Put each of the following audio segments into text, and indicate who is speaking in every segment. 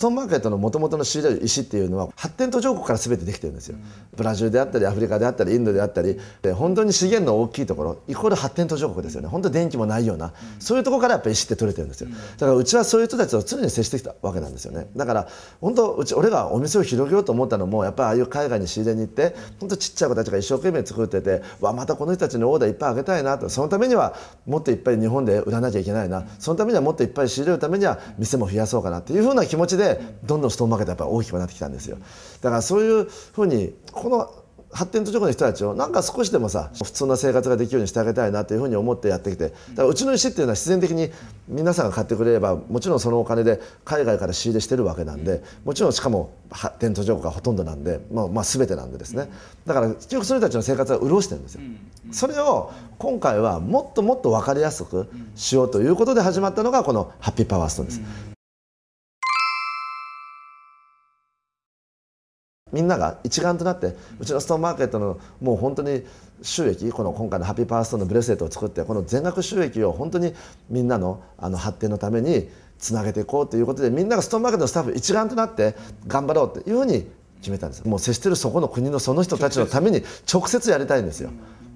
Speaker 1: ストーンマーケットのもともとの資料石っていうのは発展途上国から全てできてるんですよ、ブラジルであったりアフリカであったりインドであったり本当に資源の大きいところイコール発展途上国ですよね本当電気もないような、そういうところからやっぱり石って取れてるんですよだからうちはそういう人たちと常に接してきたわけなんですよねだから本当うち俺がお店を広げようと思ったのもやっぱりああいう海外に仕入れに行って本当ちっちゃい子たちが一生懸命作っててわまたこの人たちにオーダーいっぱいあげたいなとそのためにはもっといっぱい日本で売らなきゃいけないなそのためにはもっといっぱい仕入れるためには店も増やそうかなっていうふうな気持ちでどんどんストーンマーケットやっぱ大きくなってきたんですよだからそういうふうにこの発展途上国の人たちをなんか少しでもさ普通の生活ができるようにしてあげたいなというふうに思ってやってきてだからうちの石っていうのは必然的に皆さんが買ってくれればもちろんそのお金で海外から仕入れしてるわけなんでもちろんしかも発展途上国がほとんどなんで、まあ、まあ全てなんでですねだから結局それたちの生活は潤してるんですよ。それを今回はもっともっと分かりやすくしようということで始まったのがこのハッピーパワーストーンです。みんなが一丸となってうちのストーンマーケットのもう本当に収益この今回のハッピーパーストのブレスレットを作ってこの全額収益を本当にみんなのあの発展のためにつなげていこうということでみんながストーンマーケットのスタッフ一丸となって頑張ろうっていうふうに決めたんですもう接してるそこの国のその人たちのために直接やりたいんですよ。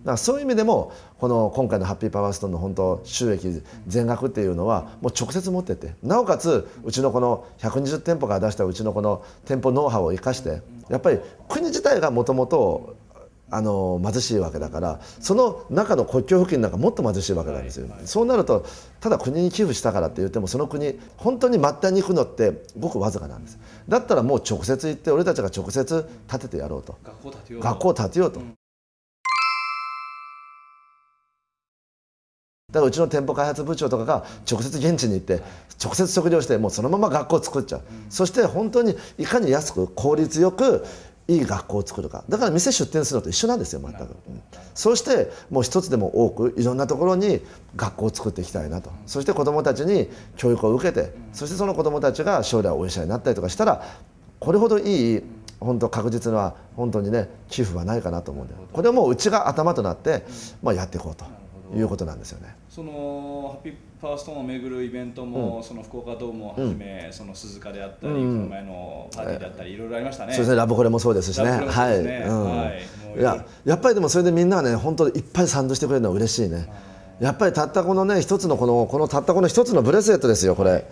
Speaker 1: だそういう意味でもこの今回のハッピーパワーストーンの本当収益全額っていうのはもう直接持っててなおかつうちのこの120店舗から出したうちのこの店舗ノウハウを生かしてやっぱり国自体がもともとあの貧しいわけだからその中の国境付近なんかもっと貧しいわけなんですよ、そうなるとただ国に寄付したからって言ってもその国本当に末端に行くのってごくわずかなんですだったらもう直接行って俺たちが直接建ててやろうと学校を建てようと。だからうちの店舗開発部長とかが直接現地に行って直接測量してもうそのまま学校を作っちゃう、うん、そして本当にいかに安く効率よくいい学校を作るかだから店出店するのと一緒なんですよ全く、うん、そしてもう一つでも多くいろんなところに学校を作っていきたいなと、うん、そして子どもたちに教育を受けて、そしてその子どもたちが将来お医者になったりとかしたらこれほどいい本当確実な本当にね寄付はないかなと思うんでこれはもううちが頭となって、まあ、やっていこうと。いうことなんですよね。そのハッピーフーストンをめぐるイベントも、うん、その福岡ドームをはじめ、うん、その鈴鹿であったり、うん、前のパーティーであったり、いろいろありましたね。そうですね、ラブホレもそうですしね。ねはい、はいいや、やっぱりでもそれでみんなはね、本当いっぱい賛同してくれるのは嬉しいね。やっぱりたったこのね一つのこのこのたったこの一つのブレスレットですよこれ、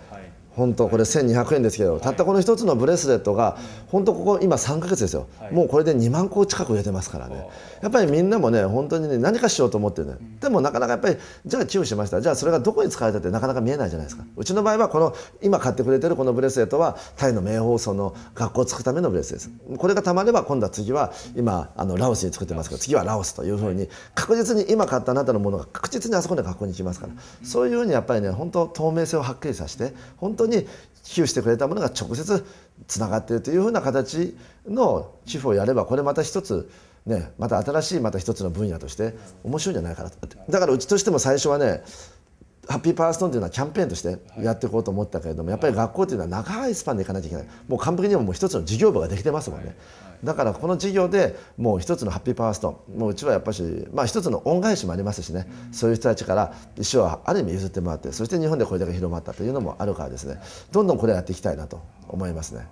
Speaker 1: 本当これ1200円ですけど、たったこの1つのブレスレットが本当ここ今3か月ですよ、もうこれで2万個近く売れてますからねやっぱりみんなもね本当にね何かしようと思ってねでもなかなかやっぱりじゃあ寄付しましたじゃあそれがどこに使われたってなかなか見えないじゃないですか、うちの場合はこの今買ってくれてるこのブレスレットはタイの名放送の学校を作るためのブレスですこれがたまれば今度は次は今あのラオスに作ってますけど次はラオスというふうに確実に今買ったあなたのものが確実にあそこで学校に行きますからそういうふうにやっぱりね本当透明性をはっきりさせて本当こに寄付してくれたものが直接つながっているというふうな形の寄付をやればこれまた一つねまた新しいまた一つの分野として面白いんじゃないかなとだからうちとしても最初はねハッピーパワーストーンというのはキャンペーンとしてやっていこうと思ったけれどもやっぱり学校というのは長いスパンでいかなきゃいけないもう完璧にももう一つの事業部ができてますもんねだからこの事業でもう一つのハッピーパワーストーンもううちはやっぱし、まあ、一つの恩返しもありますしねそういう人たちから石をある意味譲ってもらってそして日本でこれだけ広まったというのもあるからですねどんどんこれやっていきたいなと思いますね。